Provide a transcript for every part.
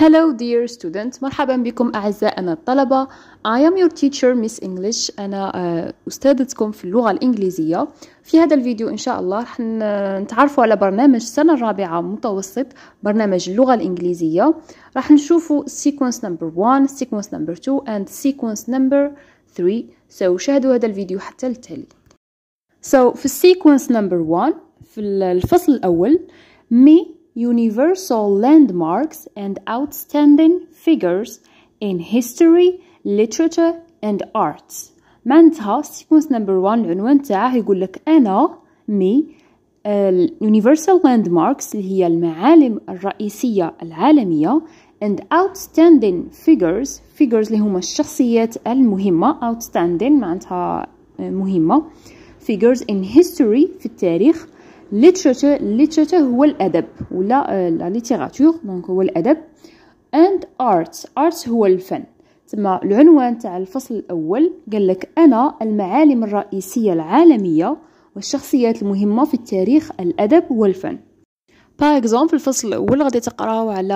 Hello dear students مرحبا بكم أعزائنا الطلبة I am your teacher Miss English أنا آه، أستاذتكم في اللغة الإنجليزية في هذا الفيديو إن شاء الله رح نتعرفوا على برنامج سنة الرابعة متوسط برنامج اللغة الإنجليزية راح نشوفوا sequence number 1 sequence number 2 and sequence number 3 so شاهدوا هذا الفيديو حتى التالي so في sequence number 1 في الفصل الأول me universal landmarks and outstanding figures in history, literature and arts. من تها نمبر 1 العنوان تاعه لك انا مي universal landmarks اللي هي المعالم الرئيسية العالمية and outstanding figures figures اللي هما الشخصيات المهمة outstanding معناتها مهمة uh, figures in history في التاريخ literature literature هو الادب ولا آه، لا ليتيراتور دونك هو الادب and arts arts هو الفن تما العنوان تاع الفصل الاول قال لك انا المعالم الرئيسيه العالميه والشخصيات المهمه في التاريخ الادب والفن باغ اكزومبل في الفصل الاول غادي تقراو على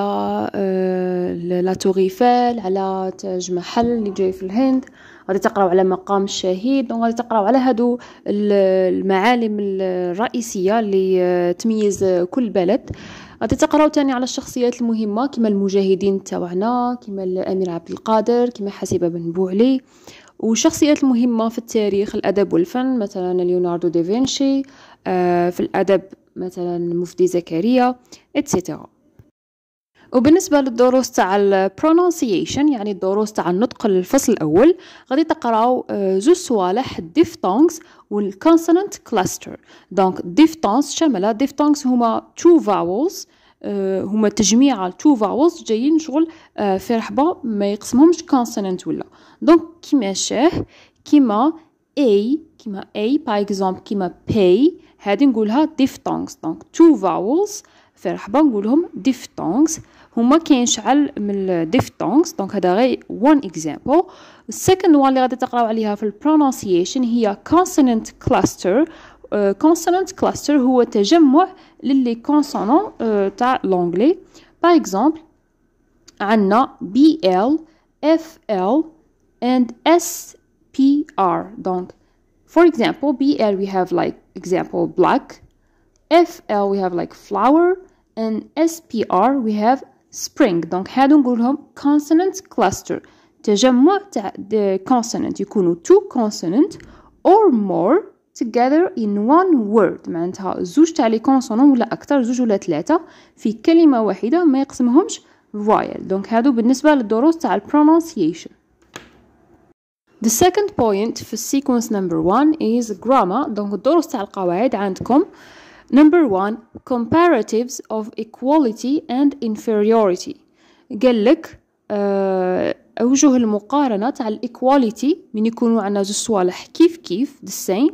آه، لا توريفال على تاج محل اللي جاي في الهند غادي تقراو على مقام الشهيد دونك غادي تقراو على هادو المعالم الرئيسيه اللي آه، تميز كل بلد غادي تقراو تاني على الشخصيات المهمه كما المجاهدين تاعنا كما الامير عبد القادر كما حسيبه بن بوعلي والشخصيات المهمه في التاريخ الادب والفن مثلا ليوناردو دافنشي آه، في الادب مثلا مفدي زكريا اتسيتيرا وبالنسبة للدروس تاع البرونونسيشن يعني الدروس تاع النطق الفصل الأول غادي تقراو آه، زوج صوالح الديفتونغز والكونسونانت كلاستر دونك ديفتونغز شاملة ديفتونغز هما تو فاولز آه، هما تجميع تو فاولز جايين شغل آه، في رحبة ما يقسمهمش كونسونانت ولا دونك كيما شاه كيما اي كيما اي باغ اكزومبل كيما بي هادي نقولها ديفتونغز دونك تو فاولز فرحبا نقولهم ديفتونغز هما كينشعل من diphthongs دونك هذا غير وان اكزامبل السكند وان اللي غادي تقراو عليها في البرونونسيشن هي كونسونانت كلاستر consonant كلاستر uh, هو تجمع للي كونسونون uh, تاع لونغلي باغ اكزومبل عندنا بي ال اف ال and SPR donc for example BL we have like example black FL we have like flower in SPR we have spring دونك هادو نقولهم consonant cluster تجمع تاع consonant يكونوا two consonant or more together in one word معناتها زوج تاع لي كونسونون ولا اكثر زوج ولا ثلاثه في كلمه واحده ما يقسمهمش voyelle دونك هادو بالنسبه للدروس تاع pronunciation The second point في sequence number one is grammar دونك الدروس تاع القواعد عندكم uh, Number one comparatives of equality and inferiority قال لك آه، أوجه المقارنة تاع الإيكواليتي من يكونوا عندنا زوج صوالح كيف كيف the same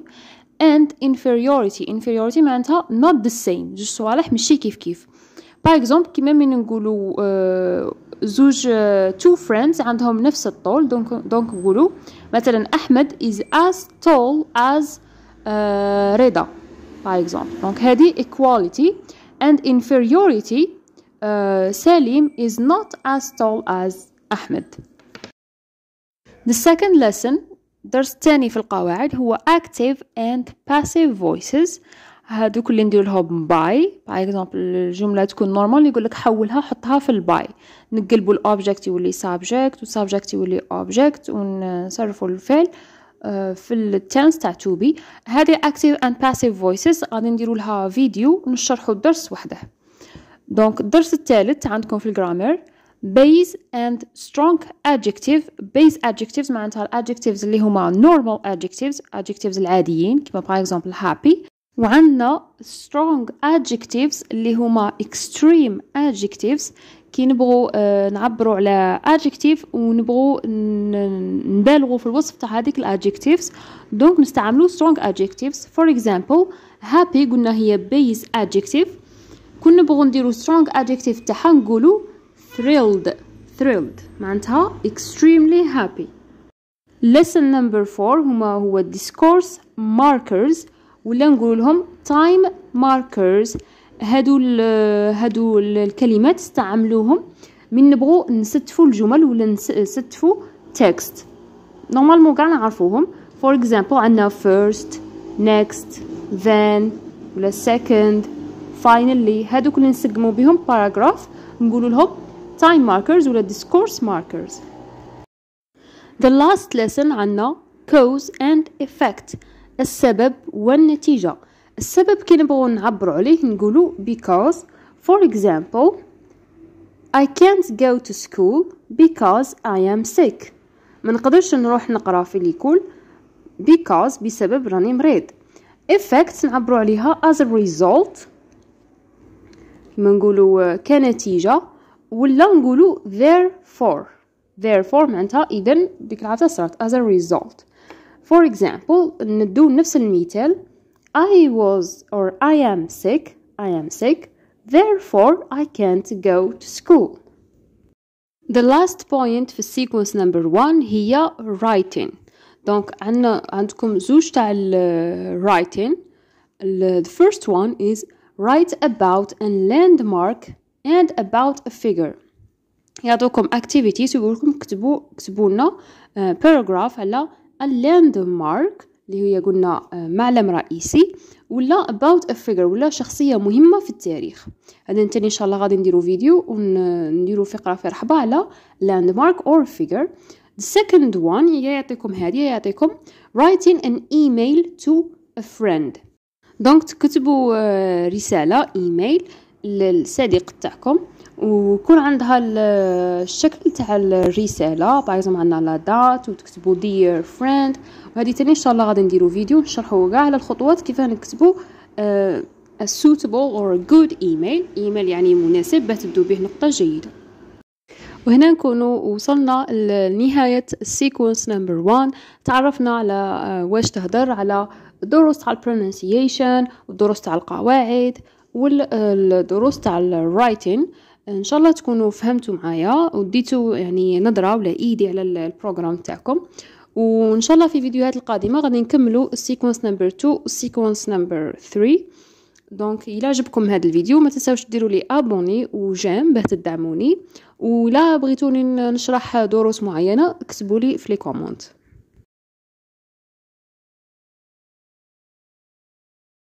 and inferiority inferiority معناتها not the same زوج صوالح ماشي كيف كيف باغ اكزومبل كيما من نقولوا آه، زوج تو آه، فريندز عندهم نفس الطول دونك دونك نقولوا مثلا احمد is as tall as uh, رضا باغ اكزومبل دونك هذه ايكواليتي اند انفيريوريتي سليم از is not as tall as احمد The second lesson الدرس الثاني في القواعد هو active and passive voices هادوك اللي ندير لهم باي باغ اكزومبل الجمله تكون نورمال يقول لك حولها حطها في الباي نقلبوا الاوبجيكت يولي سابجيكت والسابجيكت يولي اوبجيكت ونصرفوا الفعل في التيرمز تاع توبي هذه اكتيف اند باسيف فويسز غادي نديروا لها فيديو نشرحوا الدرس وحده دونك الدرس الثالث عندكم في الجرامر بيز اند سترونغ ادجكتيف بيز ادجكتيفز معناتها الادجكتيفز اللي هما نورمال ادجكتيفز ادجكتيفز العاديين كيما باغ اكزومبل هابي وعندنا strong adjectives اللي هما extreme adjectives كي نبغوا نعبروا على adjective ونبغوا نبالغوا في الوصف تاع هذيك الادجكتيفز دونك نستعملوا strong adjectives for example happy قلنا هي base adjective كون نبغوا نديروا strong adjective تاعها نقولوا thrilled thrilled معناتها extremely happy lesson number 4 هما هو discourse markers ولا نقول لهم time markers هادو هادو الكلمات استعملوهم من نبغوا نستفوا الجمل ولا نستفوا تكست نورمالمون كاع نعرفوهم فور اكزامبل عندنا first next then ولا second finally هادوك اللي نسقمو بهم باراغراف نقولوا لهم time markers ولا discourse markers the last lesson عندنا cause and effect السبب والنتيجه السبب كي نبغو نعبرو عليه نقولو because for example I can't go to school because I am sick ما نقدرش نروح نقرا في ليكول because بسبب راني مريض effect نعبرو عليها as a result كما نقولو كنتيجة ولا نقولو therefore therefore معناتها إذن ديك العادة صارت as a result for example ندو نفس المثال I was or I am sick, I am sick, therefore I can't go to school. The last point في sequence number one هي writing دونك عندنا عندكم زوج تاع ال writing the first one is write about a landmark and about a figure يعطوكم activities come كتبوا كتبوا لنا paragraph على a landmark اللي هي قلنا آه، معلم رئيسي ولا about a figure ولا شخصية مهمة في التاريخ هذا نتاني إن شاء الله غادي نديرو فيديو ونديرو فقرة في رحبة على landmark or figure the second one يعطيكم هذه يعطيكم writing an email to a friend دونك تكتبوا آه، رسالة ايميل للصديق تاعكم ويكون عندها الشكل تاع الرساله باغ اكزومبل عندنا لا دات وتكتبوا دير فريند وهذه ثاني ان شاء الله غادي نديرو فيديو نشرحوا كاع على الخطوات كيف نكتبوا ا آه، a suitable or a good email ايميل يعني مناسب باش تبدو به نقطه جيده وهنا نكونوا وصلنا لنهاية السيكونس نمبر 1 تعرفنا على آه، واش تهدر على دروس تاع البرونسيشن ودروس تاع القواعد والدروس تاع الرايتين ان شاء الله تكونوا فهمتوا معايا وديتوا يعني نظره ولا ايدي على البروغرام تاعكم وان شاء الله في فيديوهات القادمه غادي نكملوا السيكونس نمبر 2 والسيكونس نمبر 3 دونك الى عجبكم هذا الفيديو ما تنساوش ديروا لي ابوني وجيم باه تدعموني ولا بغيتوني نشرح دروس معينه اكتبوا لي في لي كومونت